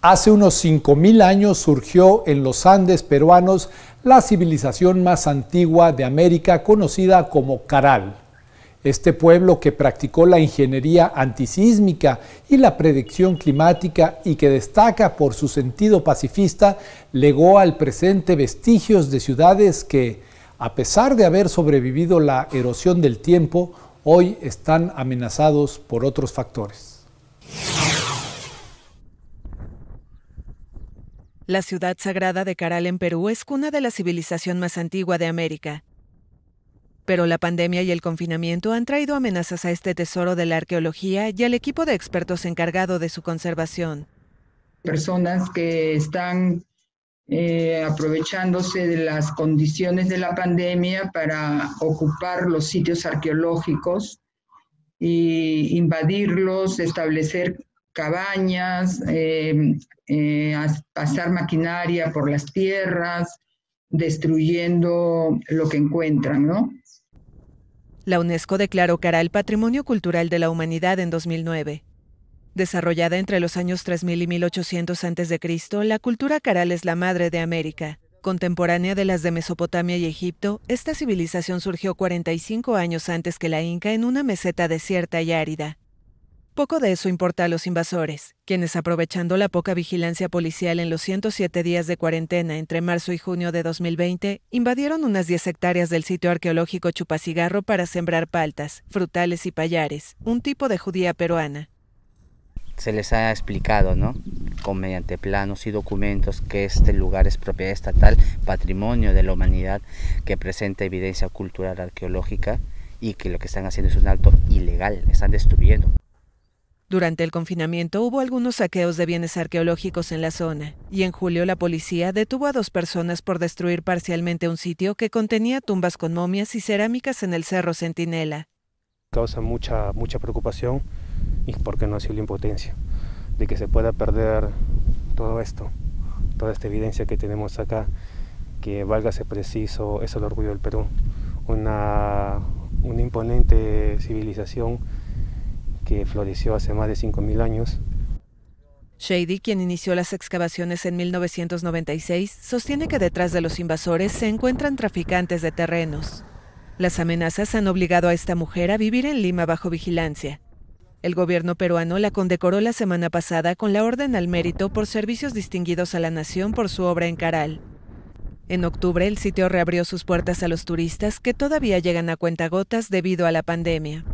Hace unos 5.000 años surgió en los Andes peruanos la civilización más antigua de América conocida como Caral. Este pueblo que practicó la ingeniería antisísmica y la predicción climática y que destaca por su sentido pacifista, legó al presente vestigios de ciudades que, a pesar de haber sobrevivido la erosión del tiempo, hoy están amenazados por otros factores. La ciudad sagrada de Caral en Perú es cuna de la civilización más antigua de América. Pero la pandemia y el confinamiento han traído amenazas a este tesoro de la arqueología y al equipo de expertos encargado de su conservación. Personas que están eh, aprovechándose de las condiciones de la pandemia para ocupar los sitios arqueológicos e invadirlos, establecer cabañas, eh, eh, pasar maquinaria por las tierras, destruyendo lo que encuentran, ¿no? La UNESCO declaró Caral Patrimonio Cultural de la Humanidad en 2009. Desarrollada entre los años 3000 y 1800 a.C., la cultura Caral es la madre de América. Contemporánea de las de Mesopotamia y Egipto, esta civilización surgió 45 años antes que la Inca en una meseta desierta y árida. Poco de eso importa a los invasores, quienes aprovechando la poca vigilancia policial en los 107 días de cuarentena entre marzo y junio de 2020, invadieron unas 10 hectáreas del sitio arqueológico Chupacigarro para sembrar paltas, frutales y payares, un tipo de judía peruana. Se les ha explicado, ¿no? Con mediante planos y documentos que este lugar es propiedad estatal, patrimonio de la humanidad, que presenta evidencia cultural arqueológica y que lo que están haciendo es un acto ilegal, están destruyendo durante el confinamiento hubo algunos saqueos de bienes arqueológicos en la zona, y en julio la policía detuvo a dos personas por destruir parcialmente un sitio que contenía tumbas con momias y cerámicas en el Cerro Centinela. Causa mucha, mucha preocupación y, porque no no sido la impotencia, de que se pueda perder todo esto, toda esta evidencia que tenemos acá, que valga válgase preciso, es el orgullo del Perú, una, una imponente civilización que floreció hace más de 5.000 años. Shady, quien inició las excavaciones en 1996, sostiene que detrás de los invasores se encuentran traficantes de terrenos. Las amenazas han obligado a esta mujer a vivir en Lima bajo vigilancia. El gobierno peruano la condecoró la semana pasada con la Orden al Mérito por servicios distinguidos a la nación por su obra en Caral. En octubre, el sitio reabrió sus puertas a los turistas que todavía llegan a cuentagotas debido a la pandemia.